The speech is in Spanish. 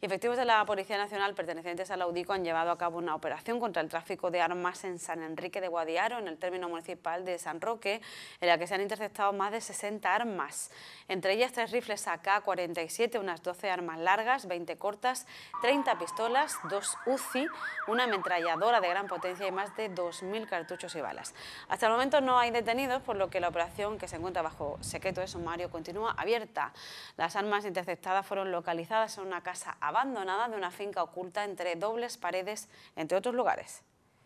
Efectivos de la Policía Nacional pertenecientes al Audico han llevado a cabo una operación contra el tráfico de armas en San Enrique de Guadiaro, en el término municipal de San Roque, en la que se han interceptado más de 60 armas, entre ellas tres rifles AK-47, unas 12 armas largas, 20 cortas, 30 pistolas, dos UCI, una ametralladora de gran potencia y más de 2.000 cartuchos y balas. Hasta el momento no hay detenidos, por lo que la operación que se encuentra bajo secreto de sumario continúa abierta. Las armas interceptadas fueron localizadas en una casa abandonada de una finca oculta entre dobles paredes, entre otros lugares.